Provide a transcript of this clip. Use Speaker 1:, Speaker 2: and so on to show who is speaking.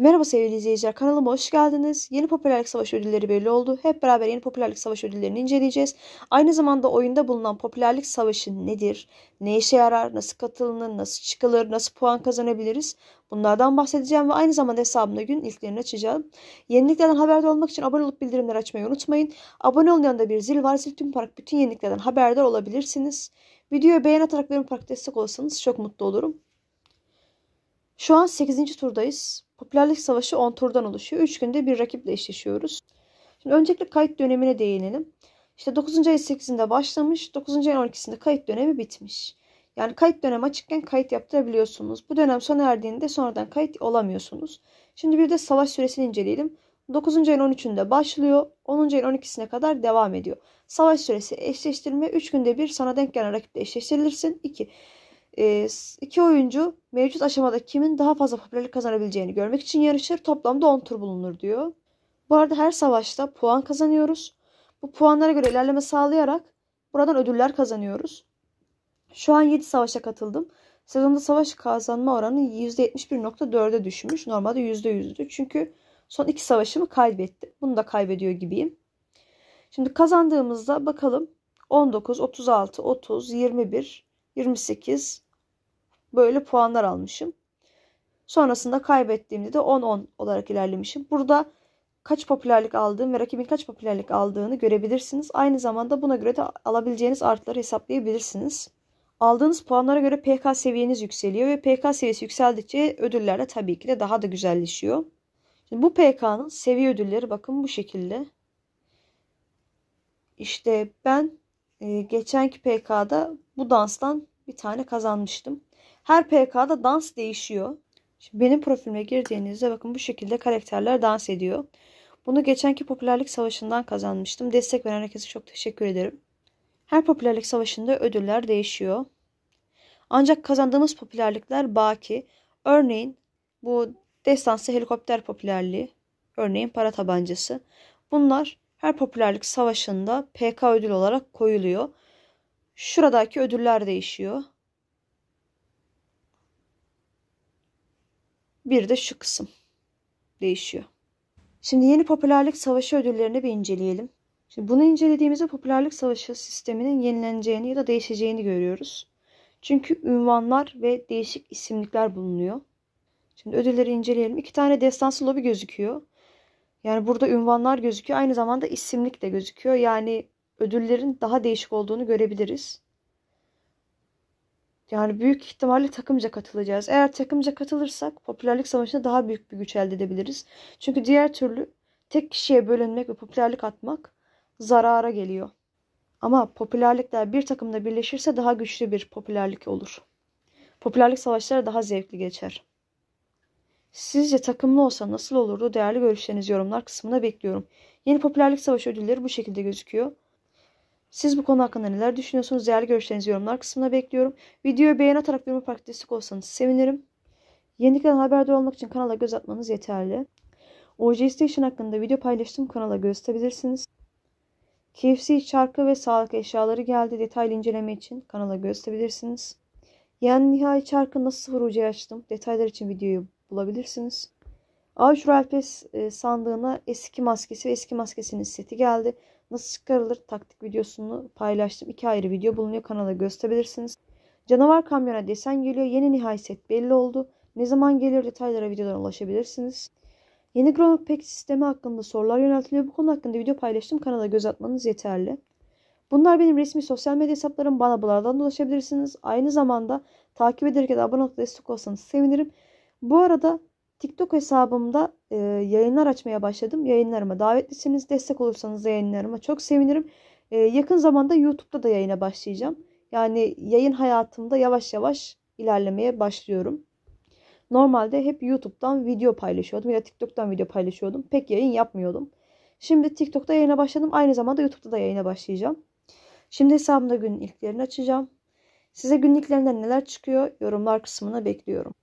Speaker 1: Merhaba sevgili izleyiciler kanalıma hoş geldiniz. Yeni popülerlik savaş ödülleri belli oldu. Hep beraber yeni popülerlik savaş ödüllerini inceleyeceğiz. Aynı zamanda oyunda bulunan popülerlik savaşı nedir? Ne işe yarar? Nasıl katılınır? Nasıl çıkılır? Nasıl puan kazanabiliriz? Bunlardan bahsedeceğim ve aynı zamanda hesabımda gün ilklerini açacağım. Yeniliklerden haberdar olmak için abone olup bildirimleri açmayı unutmayın. Abone olun yanında bir zil var. Zil tüm park bütün yeniliklerden haberdar olabilirsiniz. Videoyu beğen atarak benim park destek olsanız çok mutlu olurum. Şu an 8. turdayız. Popülerlik savaşı 10 turdan oluşuyor. 3 günde bir rakiple eşleşiyoruz. Şimdi öncelikle kayıt dönemine değinelim. İşte 9. ay 8'inde başlamış, 9. ayın 12'sinde kayıt dönemi bitmiş. Yani kayıt dönemi açıkken kayıt yaptırabiliyorsunuz. Bu dönem sona erdiğinde sonradan kayıt olamıyorsunuz. Şimdi bir de savaş süresini inceleyelim. 9. ayın 13'ünde başlıyor. 10. ayın 12'sine kadar devam ediyor. Savaş süresi eşleştirme 3 günde bir sana denk gelen rakiple eşleştirilirsin. 2. Ee, iki oyuncu mevcut aşamada kimin daha fazla popülerlik kazanabileceğini görmek için yarışır. Toplamda 10 tur bulunur diyor. Bu arada her savaşta puan kazanıyoruz. Bu puanlara göre ilerleme sağlayarak buradan ödüller kazanıyoruz. Şu an 7 savaşa katıldım. Sezonda savaş kazanma oranı %71.4'e düşmüş. Normalde %100'dü. Çünkü son iki savaşımı kaybetti. Bunu da kaybediyor gibiyim. Şimdi kazandığımızda bakalım 19, 36, 30, 21, 28, Böyle puanlar almışım. Sonrasında kaybettiğimde de 10-10 olarak ilerlemişim. Burada kaç popülerlik aldığım ve rakibin kaç popülerlik aldığını görebilirsiniz. Aynı zamanda buna göre de alabileceğiniz artıları hesaplayabilirsiniz. Aldığınız puanlara göre PK seviyeniz yükseliyor ve PK seviyesi yükseldikçe ödüller de tabii ki de daha da güzelleşiyor. Şimdi bu PK'nın seviye ödülleri bakın bu şekilde. İşte ben e, geçenki PK'da bu danstan bir tane kazanmıştım. Her PK'da dans değişiyor. Şimdi benim profilime girdiğinizde bakın bu şekilde karakterler dans ediyor. Bunu geçenki popülerlik savaşından kazanmıştım. Destek veren herkese çok teşekkür ederim. Her popülerlik savaşında ödüller değişiyor. Ancak kazandığımız popülerlikler baki. Örneğin bu destansı helikopter popülerliği, örneğin para tabancası. Bunlar her popülerlik savaşında PK ödül olarak koyuluyor. Şuradaki ödüller değişiyor. Bir de şu kısım değişiyor. Şimdi yeni popülerlik savaşı ödüllerini bir inceleyelim. Şimdi bunu incelediğimizde popülerlik savaşı sisteminin yenileneceğini ya da değişeceğini görüyoruz. Çünkü ünvanlar ve değişik isimlikler bulunuyor. Şimdi ödülleri inceleyelim. İki tane destansı lobi gözüküyor. Yani burada ünvanlar gözüküyor. Aynı zamanda isimlik de gözüküyor. Yani ödüllerin daha değişik olduğunu görebiliriz. Yani büyük ihtimalle takımca katılacağız. Eğer takımca katılırsak popülerlik savaşında daha büyük bir güç elde edebiliriz. Çünkü diğer türlü tek kişiye bölünmek ve popülerlik atmak zarara geliyor. Ama popülerlikler bir takımda birleşirse daha güçlü bir popülerlik olur. Popülerlik savaşları daha zevkli geçer. Sizce takımlı olsa nasıl olurdu? Değerli görüşlerinizi yorumlar kısmına bekliyorum. Yeni popülerlik savaşı ödülleri bu şekilde gözüküyor. Siz bu konu hakkında neler düşünüyorsunuz? Değerli görüşlerinizi yorumlar kısmına bekliyorum. Videoyu beğen atarak yorum yaparak destek olsanız sevinirim. Yeniliklerden haberdar olmak için kanala göz atmanız yeterli. OJ Station hakkında video paylaştım. Kanala göz atabilirsiniz. KFC çarkı ve sağlık eşyaları geldi. Detaylı inceleme için kanala göz atabilirsiniz. Yani nihai çarkı nasıl sıfır ucuya açtım. Detaylar için videoyu bulabilirsiniz. Avcı Royal e, sandığına eski maskesi ve eski maskesinin seti geldi. Nasıl çıkarılır taktik videosunu paylaştım. İki ayrı video bulunuyor. Kanala gösterebilirsiniz. Canavar kamyona desen geliyor. Yeni nihai set belli oldu. Ne zaman gelir detaylara videodan ulaşabilirsiniz. Yeni Gromit Pack sistemi hakkında sorular yöneltiliyor. Bu konu hakkında video paylaştım. Kanala göz atmanız yeterli. Bunlar benim resmi sosyal medya hesaplarım. Bana bunlardan ulaşabilirsiniz. Aynı zamanda takip ederken abone olup destek olsanız sevinirim. Bu arada TikTok hesabımda e, yayınlar açmaya başladım. Yayınlarıma davetlisiniz. Destek olursanız da yayınlarıma çok sevinirim. E, yakın zamanda YouTube'da da yayına başlayacağım. Yani yayın hayatımda yavaş yavaş ilerlemeye başlıyorum. Normalde hep YouTube'dan video paylaşıyordum ya TikTok'tan video paylaşıyordum. Pek yayın yapmıyordum. Şimdi TikTok'ta yayına başladım. Aynı zamanda YouTube'da da yayına başlayacağım. Şimdi hesabımda günlüklerini açacağım. Size günlüklerinden neler çıkıyor yorumlar kısmına bekliyorum.